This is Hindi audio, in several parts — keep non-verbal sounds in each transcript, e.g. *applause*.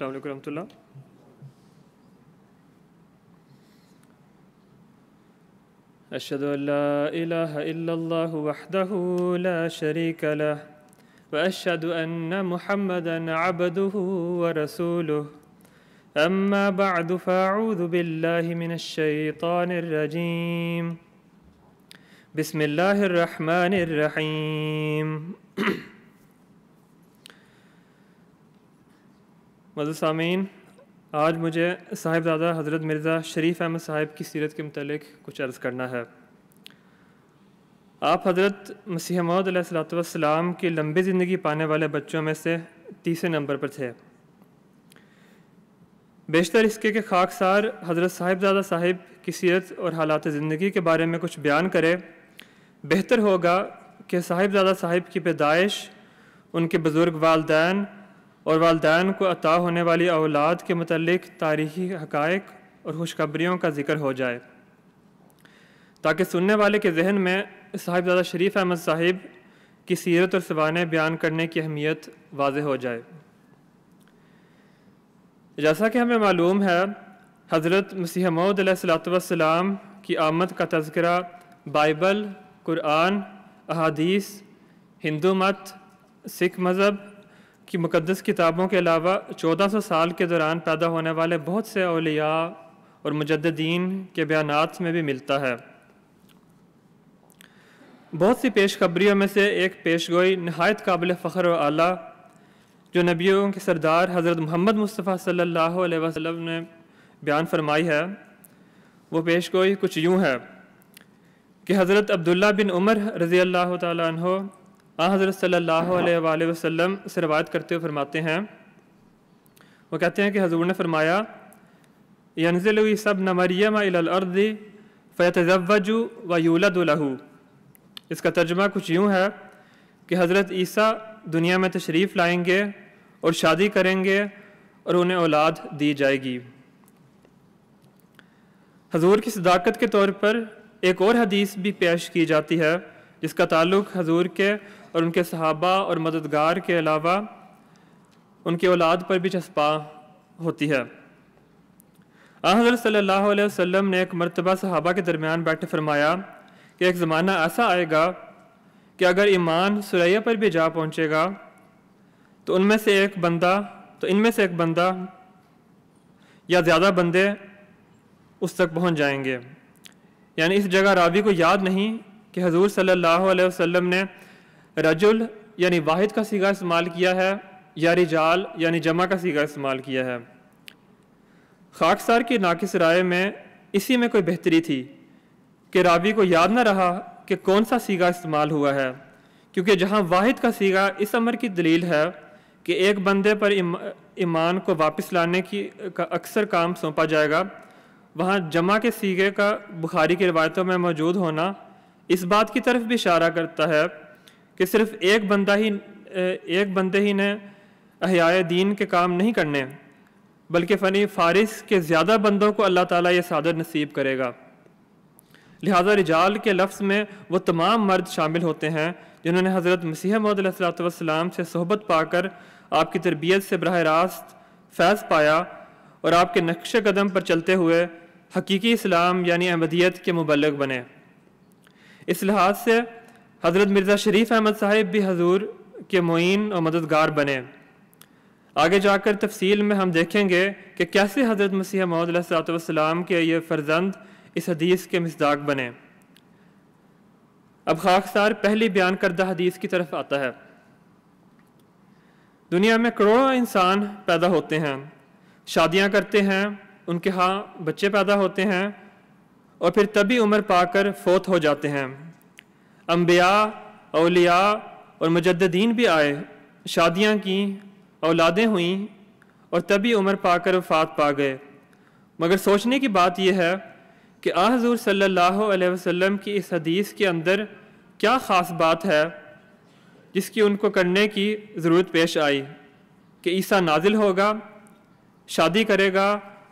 السلام عليكم ورحمة الله أشهد أن لا إله إلا الله وحده لا شريك له وأشهد أن محمدا عبده ورسوله أما بعد فأعوذ بالله من الشيطان الرجيم بسم الله الرحمن الرحيم *clears throat* मज़ सामीन आज मुझे साहिबजादा हज़रत मिर्ज़ा शरीफ अहमद साहिब की सीरत के मतलब कुछ अर्ज़ करना है आप हज़रत मसीह मौदलाम की लंबी ज़िंदगी पाने वाले बच्चों में से तीसरे नंबर पर थे बेशतर इसके के खाकसार हज़रत साहिबजादा साहिब की सीरत और हालात ज़िंदगी के बारे में कुछ बयान करें बेहतर होगा कि साहिबजादा साहिब की पैदाइश उनके बुज़ुर्ग वालदान और वालदान को अता होने वाली औलाद के मतलब तारीखी हकायक और खुशखबरीों का जिक्र हो जाए ताकि सुनने वाले के जहन में साहिबजादा शरीफ अहमद साहिब की सीरत और सवान बयान करने की अहमियत वाज हो जाए जैसा कि हमें मालूम है हज़रत मसीह मऊदलाम की आमद का तस्करा बाइबल कुरान अहादीस हिंदू मत सिख मज़हब कि मुकदस किताबों के अलावा 1400 साल के दौरान पैदा होने वाले बहुत से अलिया और मुजद्दीन के बयान में भी मिलता है बहुत सी पेशखबरियों में से एक पेश गोई नहायत काबिल फ़ख्र आला जो नबियों के सरदार हज़रत मोहम्मद मुस्तफ़ा सल्लल्लाहु अलैहि वसल्लम ने बयान फरमाई है वो पेश गोई कुछ यूँ है कि हज़रत अब्दुल्ला बिन उमर रज़ी अल्लाह तहो हाँ, हज़रत सल्लल्लाहु अलैहि वसल्लम से रवायत करते हुए फरमाते हैं वो कहते हैं कि हजूर ने फरमाया यनजिल सब नमरियम अर्द फ़ैतजवजू व यूलदलहू इसका तर्जमा कुछ यूँ है कि हज़रत ईसा दुनिया में तशरीफ़ लाएंगे और शादी करेंगे और उन्हें औलाद दी जाएगी हजूर की सदाकत के तौर पर एक और हदीस भी पेश की जाती है जिसका ताल्लुक हजूर के और उनके सहाबा और मददगार के अलावा उनके औलाद पर भी चस्पा होती है हज़र सल्लल्लाहु अलैहि वसल्लम ने एक मरतबा सहाबा के दरमियान बैठे फरमाया कि एक ज़माना ऐसा आएगा कि अगर ईमान सुरैया पर भी जा पहुँचेगा तो उनमें से एक बंदा तो इनमें से एक बंदा या ज़्यादा बंदे उस तक पहुँच जाएंगे यानी इस जगह रावी को याद नहीं कि हजूर सल्लल्लाहु अलैहि वसल्लम ने रजुल यानी वाहिद का सीगा इस्तेमाल किया है या रिजाल यानी जमा का सीगा इस्तेमाल किया है खाकसार की नाकिस राय में इसी में कोई बेहतरी थी कि रावी को याद ना रहा कि कौन सा सीगा इस्तेमाल हुआ है क्योंकि जहाँ वाहिद का सीगा इस अमर की दलील है कि एक बंदे पर इम, ईमान को वापस लाने की का अक्सर काम सौंपा जाएगा वहाँ जमा के सीगे का बुखारी की रवायतों में मौजूद होना इस बात की तरफ भी इशारा करता है कि सिर्फ एक बंदा ही एक बंदे ही ने अहियाए दीन के काम नहीं करने बल्कि फ़नी फारिस के ज़्यादा बंदों को अल्लाह ताला ये सादर नसीब करेगा लिहाजा रिजाल के लफ्ज़ में वो तमाम मर्द शामिल होते हैं जिन्होंने हज़रत मसीह महदलाम से सहबत पाकर आपकी तरबियत से बरह रास्त फैज़ पाया और आपके नक्श कदम पर चलते हुए हकीकी इस्लाम यानी अहमदियत के मुबलक बने इस लिहाज से हज़रत मिर्ज़ा शरीफ अहमद साहिब भी हजूर के मुइन और मददगार बने आगे जाकर तफसील में हम देखेंगे कि कैसे हज़रत मसीह महदलाम के ये फर्जंद इस हदीस के मजदाक बने अब खाकसार पहली बयान करदा हदीस की तरफ आता है दुनिया में करोड़ों इंसान पैदा होते हैं शादियां करते हैं उनके हाँ बच्चे पैदा होते हैं और फिर तभी उम्र पाकर फोत हो जाते हैं अम्बिया अलिया और मुजद्दीन भी आए शादियाँ की औलादें हुईं और तभी उम्र पाकर वफात पा गए मगर सोचने की बात यह है कि आजूर सल्ला वसम की इस हदीस के अंदर क्या ख़ास बात है जिसकी उनको करने की ज़रूरत पेश आई कि ईसा नाजिल होगा शादी करेगा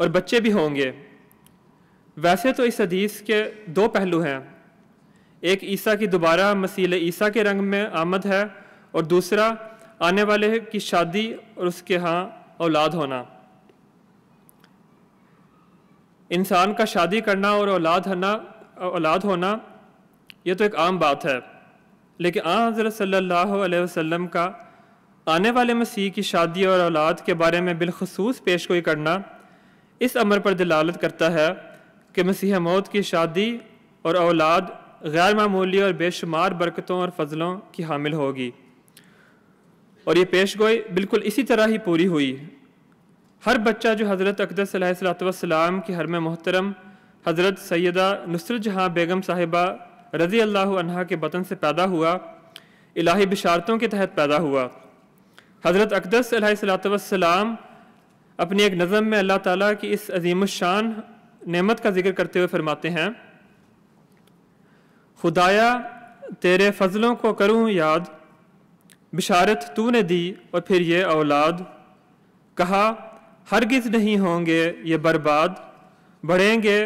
और बच्चे भी होंगे वैसे तो इस हदीस के दो पहलू हैं एक ईसा की दोबारा मसील ईसा के रंग में आमद है और दूसरा आने वाले की शादी और उसके यहाँ औलाद होना इंसान का शादी करना और औलाद होना औलाद होना यह तो एक आम बात है लेकिन आ हज़रत सल्लल्लाहु अलैहि वसल्लम का आने वाले मसीह की शादी और औलाद के बारे में बिलखसूस पेश कोई करना इस अमर पर दलालत करता है कि मसीह मौत की शादी और औलाद गैर मामूली और बेशुमार बरकतों और फजलों की हामिल होगी और ये पेश गोई बिल्कुल इसी तरह ही पूरी हुई हर बच्चा जो हज़रत अकदर के की हरम मोहतरम हज़रत सैदा नुसरत जहाँ बेगम साहिबा रज़ी अल्लाह अनहा के बतन से पैदा हुआ इलाही बिशारतों के तहत पैदा हुआ हज़रत अकदस वसलाम अपनी एक नज़म में अल्लाह ताली की इस अजीम शान नमत का जिक्र करते हुए फरमाते हैं खुदाया तेरे फजलों को करूं याद बिशारत तूने दी और फिर ये औलाद कहा हरगिज नहीं होंगे ये बर्बाद बढ़ेंगे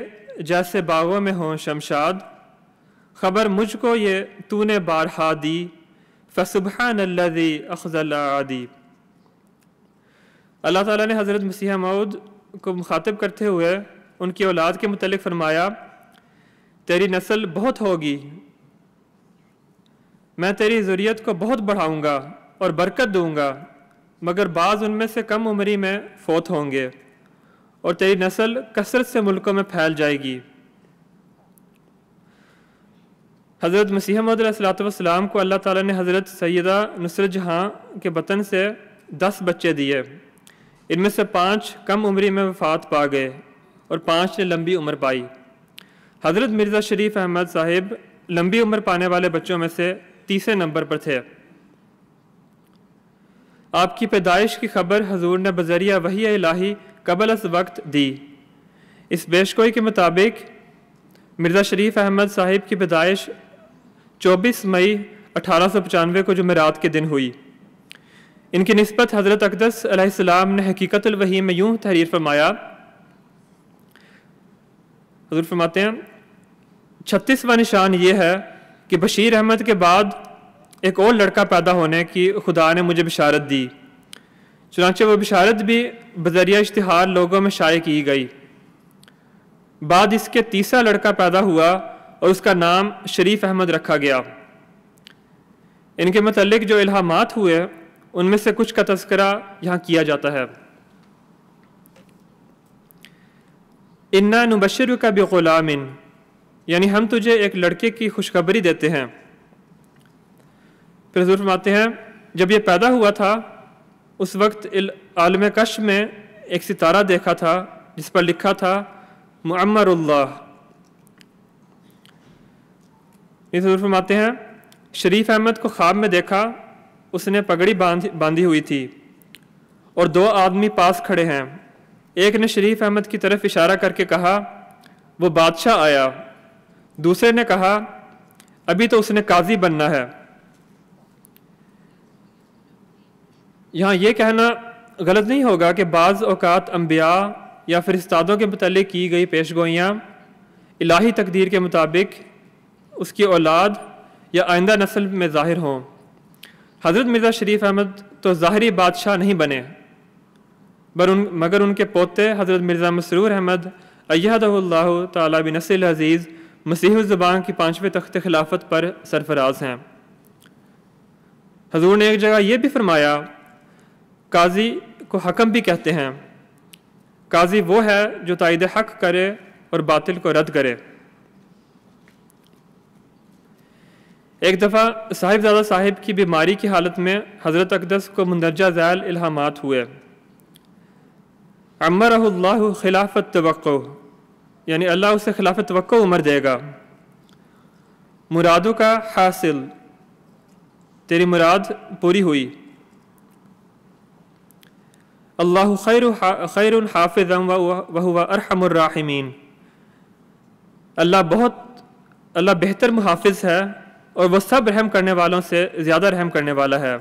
जैसे बागों में हों शमशाद खबर मुझको ये तूने बारहा दी फसुबहान अखज़ल अखजल्लादी अल्लाह ताला ने हज़रत मसीह मऊद को मुखातब करते हुए उनकी औलाद के मतलब फ़रमाया तेरी नस्ल बहुत होगी मैं तेरी जरूरत को बहुत बढ़ाऊँगा और बरकत दूँगा मगर बाज़ उनमें से कम उम्री में फोत होंगे और तेरी नस्ल कसरत से मुल्कों में फैल जाएगी हज़रत मसीह को अल्लाह ताला ने हज़रत सैदा नुसरत जहाँ के वतन से दस बच्चे दिए इनमें से पाँच कम उम्री में वफात पा गए और पाँच ने लंबी उम्र पाई हज़रत मिर्ज़ा शरीफ अहमद साहिब लंबी उम्र पाने वाले बच्चों में से तीसरे नंबर पर थे आपकी पैदाइश की खबर हजूर ने बजरिया वही इलाही कबल अस वक्त दी इस बेशकोई के मुताबिक मिर्ज़ा शरीफ अहमद साहिब की पैदाइश 24 मई अठारह को जमेरात के दिन हुई इनकी नस्बत हज़रत अकदसम ने हकीकतुल वही में यूँ तहरीर फरमाया हजूर फरमाते हैं छत्तीसवा निशान ये है कि बशीर अहमद के बाद एक और लड़का पैदा होने की खुदा ने मुझे बिशारत दी चुनाचे व बिशारत भी बजरिया इश्तहार लोगों में शाये की गई बाद इसके तीसरा लड़का पैदा हुआ और उसका नाम शरीफ अहमद रखा गया इनके मतलब जो इल्हामात हुए उनमें से कुछ का तस्करा यहाँ किया जाता है इन्ना नुबशर का बेगुलामिन यानी हम तुझे एक लड़के की खुशखबरी देते हैं फिर हजूर फरमाते हैं जब यह पैदा हुआ था उस वक्त आलम कश में एक सितारा देखा था जिस पर लिखा था मम्मरुल्लाह हजूर फरमाते हैं शरीफ अहमद को ख्वाब में देखा उसने पगड़ी बांधी बांधी हुई थी और दो आदमी पास खड़े हैं एक ने शरीफ अहमद की तरफ इशारा करके कहा वो बादशाह आया दूसरे ने कहा अभी तो उसने काजी बनना है यहां यह कहना गलत नहीं होगा कि बाज़ औकात अम्बिया या फिर उस्तादों के मुतल की गई पेश गोइयाँ इलाही तकदीर के मुताबिक उसकी औलाद या आइंदा नस्ल में ज़ाहिर हों हज़रत मिर्ज़ा शरीफ अहमद तो ज़ाहरी बादशाह नहीं बने बर उन मगर उनके पोते हज़रत मिर्ज़ा मसरूर अहमद अयदल्ला तबिन नसील अज़ीज़ मसीह ज़बान की पाँचवें तख्त खिलाफत पर सरफराज हैं हजूर ने एक जगह यह भी फरमाया काजी को हकम भी कहते हैं काजी वो है जो तायद हक करे और बातिल को रद्द करे एक दफ़ा साहिबजादा साहिब की बीमारी की हालत में हज़रत अकदस को मंदरजा जैल इल्हामात हुए अमर खिलाफत तो यानी अल्लाह उसके खिलाफ तो उमर देगा मुरादों का हासिल तेरी मुराद पूरी हुई अल्लाह खैर खैर हाफिज वहुआ अल्लाह बहुत अल्लाह बेहतर मुहाफ़ है और वह सब रहम करने वालों से ज़्यादा रहम करने वाला है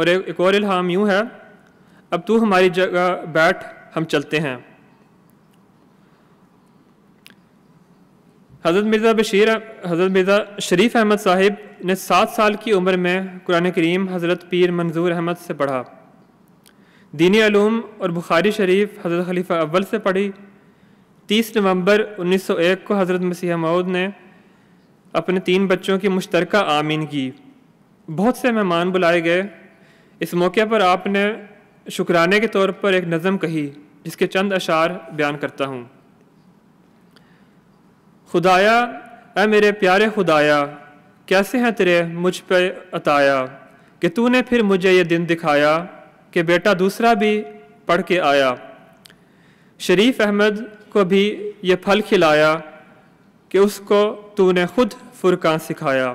और एक और इल्हाम यूँ है अब तू हमारी जगह बैठ हम चलते हैं हज़रत मिर्ज़ा बशीर हज़रत मिर्ज़ा शरीफ अहमद साहिब ने सात साल की उम्र में कुरान करीम हज़रत पीर मंजूर अहमद से पढ़ा दीनी आलूम और बुखारी शरीफ हज़रत खलीफा अव्वल से पढ़ी तीस नवंबर 1901 को हज़रत मसीह मऊद ने अपने तीन बच्चों की मुश्तर आमीन की बहुत से मेहमान बुलाए गए इस मौके पर आपने शुक्राने के तौर पर एक नज़म कही जिसके चंद अशार बयान करता हूँ खुदाया ए मेरे प्यारे खुदाया कैसे हैं तेरे मुझ पर अताया कि तूने फिर मुझे ये दिन दिखाया कि बेटा दूसरा भी पढ़ के आया शरीफ अहमद को भी ये फल खिलाया कि उसको तूने खुद फुरकान सिखाया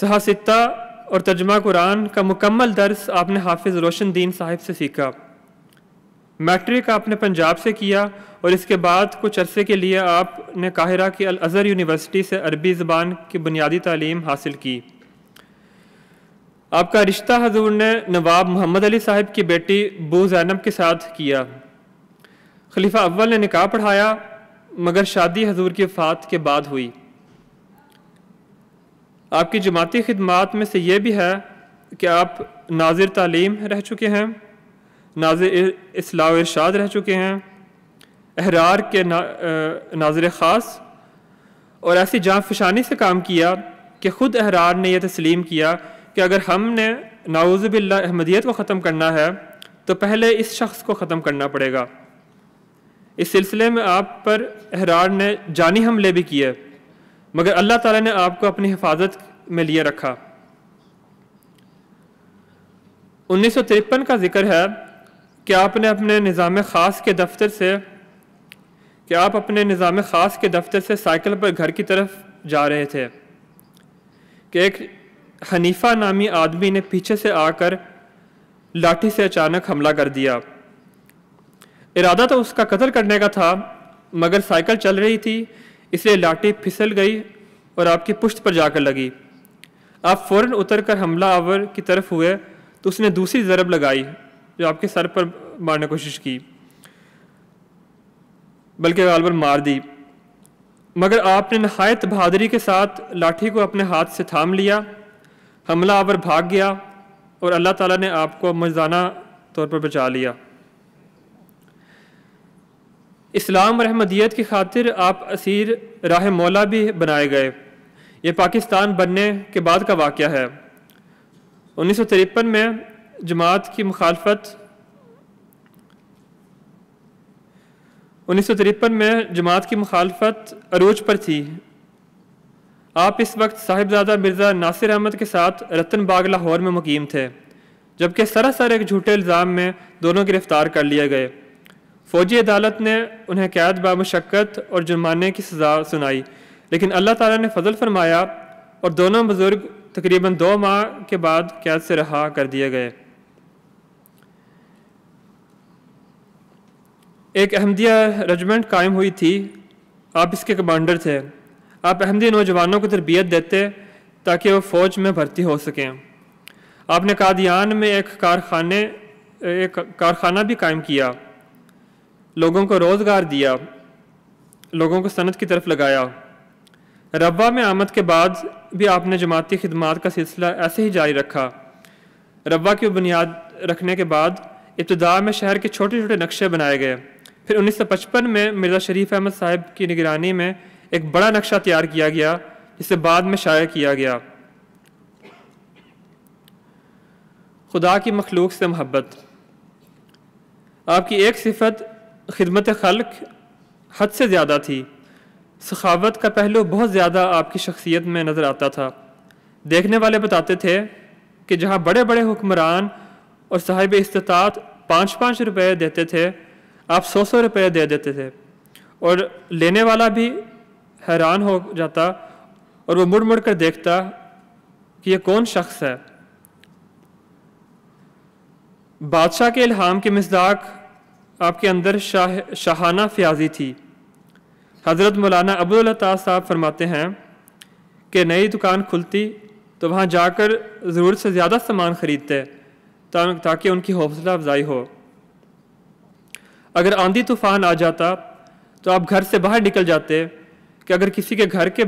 सहासिता और तर्जमा कुरान का मुकम्मल दर्स आपने हाफिज़ रोशन दीन साहिब से सीखा मैट्रिक आपने पंजाब से किया और इसके बाद कुछ अरसे के लिए आपने काहिरा की अल अज़हर यूनिवर्सिटी से अरबी ज़बान की बुनियादी तालीम हासिल की आपका रिश्ता हजूर ने नवाब मोहम्मद अली साहब की बेटी बू जैनब के साथ किया खलीफा अव्वल ने निकाह पढ़ाया मगर शादी हजूर की वफात के बाद हुई आपकी जमाती खदमात में से यह भी है कि आप नाजिर तालीम रह चुके हैं नाज इसलाह इरशाद रह चुके हैं अहरार के ना, नाजर ख़ास और ऐसी जान से काम किया कि ख़ुद अहरार ने यह तस्लीम किया कि अगर हमने नाउज़बिल्ला अहमदियत को ख़त्म करना है तो पहले इस शख्स को ख़त्म करना पड़ेगा इस सिलसिले में आप पर अहरार ने जानी हमले भी किए मगर अल्लाह ताला ने आपको अपनी हिफाजत में लिए रखा उन्नीस सौ तिरपन का जिक्र है कि आपने अपने निज़ाम ख़ास के दफ्तर से कि आप अपने निज़ाम ख़ास के दफ्तर से साइकिल पर घर की तरफ जा रहे थे कि एक हनीफा नामी आदमी ने पीछे से आकर लाठी से अचानक हमला कर दिया इरादा तो उसका कत्ल करने का था मगर साइकिल चल रही थी इसलिए लाठी फिसल गई और आपकी पुश्त पर जाकर लगी आप फ़ौर उतर कर हमला आवर की तरफ हुए तो उसने दूसरी ज़रब लगाई जो आपके सर पर मारने की कोशिश की बल्कि गालबर मार दी मगर आपने नहायत बहादुरी के साथ लाठी को अपने हाथ से थाम लिया हमला आवर भाग गया और अल्लाह ताला ने आपको मजदाना तौर पर बचा लिया इस्लाम और अहमदियत की खातिर आप असीर राह मौला भी बनाए गए ये पाकिस्तान बनने के बाद का वाक़ है उन्नीस में जमात की मुखालफत उन्नीस सौ तिरपन में जमात की मुखालफत अरूज पर थी आप इस वक्त साहिबजादा मिर्ज़ा नासिर अहमद के साथ रतन बाग लाहौर में मुकीम थे जबकि सरासर एक झूठे इल्ज़ाम में दोनों गिरफ्तार कर लिए गए फौजी अदालत ने उन्हें कैद बामशक्क़त और जुर्माने की सज़ा सुनाई लेकिन अल्लाह ताला ने फजल फरमाया और दोनों बुज़ुर्ग तकरीबन दो माह के बाद कैद से रहा कर दिए गए एक अहमदिया रेजिमेंट कायम हुई थी आप इसके कमांडर थे आप अहमदी नौजवानों को तरबियत देते ताकि वह फ़ौज में भर्ती हो सकें आपने कादियान में एक कारखाने एक कारखाना भी कायम किया लोगों को रोज़गार दिया लोगों को सनत की तरफ लगाया रबा में आमद के बाद भी आपने जमाती खदमात का सिलसिला ऐसे ही जारी रखा रबा की बुनियाद रखने के बाद इब्तदा में शहर के छोटे छोटे नक्शे बनाए गए फिर 1955 में मिर्ज़ा शरीफ अहमद साहब की निगरानी में एक बड़ा नक्शा तैयार किया गया जिसे बाद में शाया किया गया खुदा की मखलूक से मोहब्बत आपकी एक सिफत खिदमत खल्क हद से ज़्यादा थी सखावत का पहलू बहुत ज़्यादा आपकी शख्सियत में नज़र आता था देखने वाले बताते थे कि जहाँ बड़े बड़े हुक्मरान और साहिब इस्तात पाँच पाँच रुपए देते थे आप सौ सौ रुपये दे देते थे और लेने वाला भी हैरान हो जाता और वो मुड़ मुड़ कर देखता कि ये कौन शख्स है बादशाह के इल्हाम के मजदाक आपके अंदर शाह शाहाना फयाजी थी हज़रत मौलाना अबूलता साहब फरमाते हैं कि नई दुकान खुलती तो वहाँ जाकर ज़रूरत से ज़्यादा सामान ख़रीदते ताकि उनकी हौसला अफजाई हो अगर आंधी तूफान आ जाता तो आप घर से बाहर निकल जाते कि अगर किसी के घर के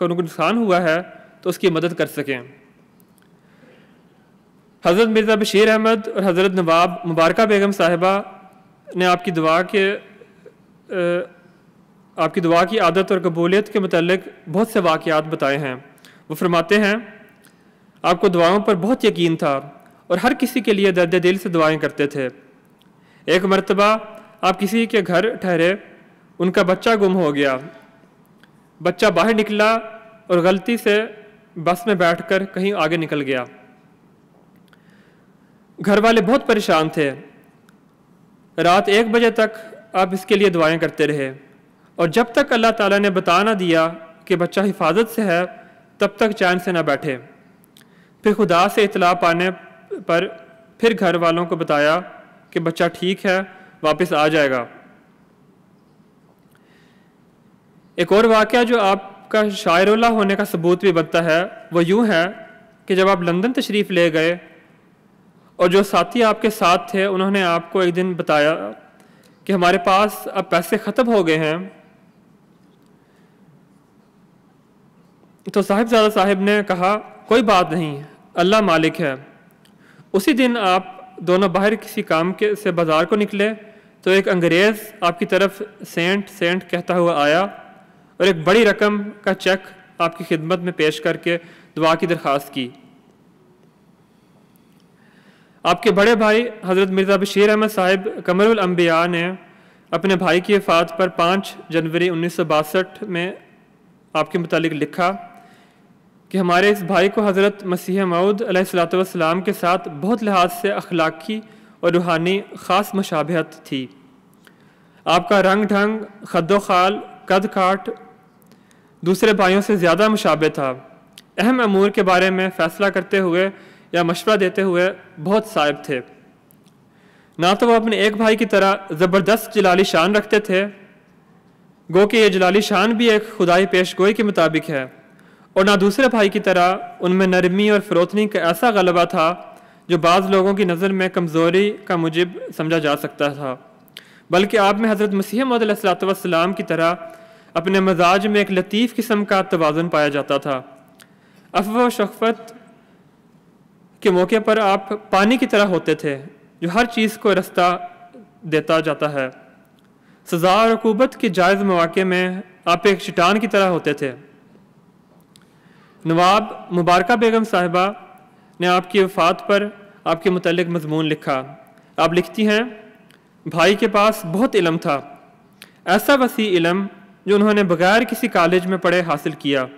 को नुकसान हुआ है तो उसकी मदद कर सकें हज़रत मिर्ज़ा बशीर अहमद और हज़रत नवाब मुबारक बेगम साहिबा ने आपकी दुआ के आपकी दुआ की आदत और कबूलियत के मतलब बहुत से वाक़ात बताए हैं वो फरमाते हैं आपको दुआओं पर बहुत यकीन था और हर किसी के लिए दर्द दिल से दुआएं करते थे एक मरतबा आप किसी के घर ठहरे उनका बच्चा गुम हो गया बच्चा बाहर निकला और गलती से बस में बैठकर कहीं आगे निकल गया घर वाले बहुत परेशान थे रात एक बजे तक आप इसके लिए दुआएं करते रहे और जब तक अल्लाह ताला ने बता ना दिया कि बच्चा हिफाजत से है तब तक चैन से ना बैठे फिर खुदा से इतला पाने पर फिर घर वालों को बताया कि बच्चा ठीक है वापस आ जाएगा एक और वाक़ जो आपका शायरुल्ला होने का सबूत भी बनता है वो यूं है कि जब आप लंदन तशरीफ़ ले गए और जो साथी आपके साथ थे उन्होंने आपको एक दिन बताया कि हमारे पास अब पैसे ख़त्म हो गए हैं तो साहिबजादा साहिब ने कहा कोई बात नहीं अल्लाह मालिक है उसी दिन आप दोनों बाहर किसी काम के से बाजार को निकले तो एक अंग्रेज़ आपकी तरफ सेंट सेंट कहता हुआ आया और एक बड़ी रकम का चेक आपकी खिदमत में पेश करके दुआ की दरख्वास्त की आपके बड़े भाई हज़रत मिर्ज़ा बशीर अहमद साहिब कमरुल अम्बिया ने अपने भाई की वफात पर 5 जनवरी उन्नीस में आपके मतलब लिखा कि हमारे इस भाई को हज़रत मसीह मऊद सलाम के साथ बहुत लिहाज से अखलाकी और रूहानी ख़ास मशाबहत थी आपका रंग ढंग खदो खाल कद काट दूसरे भाइयों से ज़्यादा मुशाबे था अहम अमूर के बारे में फ़ैसला करते हुए या मशवरा देते हुए बहुत साहिब थे ना तो वह अपने एक भाई की तरह ज़बरदस्त जलाली शान रखते थे गो कि ये जलाली शान भी एक खुदाई पेश गोई के मुताबिक है और ना दूसरे भाई की तरह उनमें नरमी और फरोतनी का ऐसा गलबा था जो बाज़ लोगों की नज़र में कमज़ोरी का मुजिब समझा जा सकता था बल्कि आप में हज़रत मसीह मदलाम की तरह अपने मजाज में एक लतीफ़ किस्म का तोज़ुन पाया जाता था अफवा शफत के मौके पर आप पानी की तरह होते थे जो हर चीज़ को रास्ता देता जाता है सजा और रकूबत के जायज़ मौक़े में आप एक चटान की तरह होते थे नवाब मुबारक बेगम साहिबा ने आपकी वफ़ात पर आपके मतलब मजमून लिखा आप लिखती हैं भाई के पास बहुत इलम था ऐसा वसी इलम जो उन्होंने बगैर किसी कॉलेज में पढ़े हासिल किया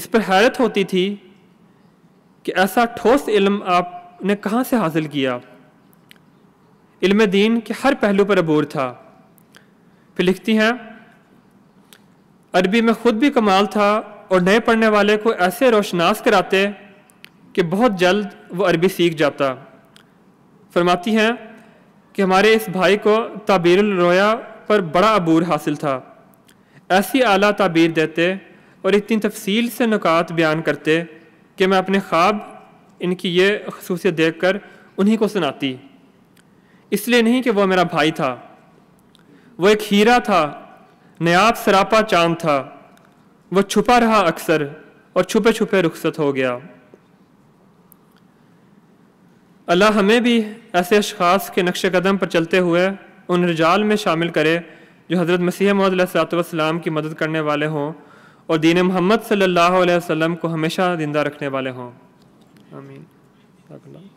इस पर हैरत होती थी कि ऐसा ठोस इलम आपने कहाँ से हासिल किया इल्म दीन के हर पहलू पर अबूर था फिर लिखती हैं अरबी में ख़ुद भी कमाल था और नए पढ़ने वाले को ऐसे रोशनास कराते कि बहुत जल्द वो अरबी सीख जाता फरमाती हैं कि हमारे इस भाई को ताबीर रोया पर बड़ा अबूर हासिल था ऐसी आला ताबीर देते और इतनी तफसील से नुकात बयान करते कि मैं अपने ख्वाब इनकी ये खसूसियत देख कर उन्हीं को सुनाती इसलिए नहीं कि वह मेरा भाई था वो एक हीरा था नयाब सरापा चांद था वह छुपा रहा अक्सर और छुपे छुपे रुखसत हो गया अल्लाह हमें भी ऐसे अशास के नक्श कदम पर चलते हुए उन रजाल में शामिल करे जो हज़रत मसीह महदलाम की मदद करने वाले हों और दीन मोहम्मद सल्लल्लाहु अलैहि वसल्लम को हमेशा ज़िंदा रखने वाले हों आमीन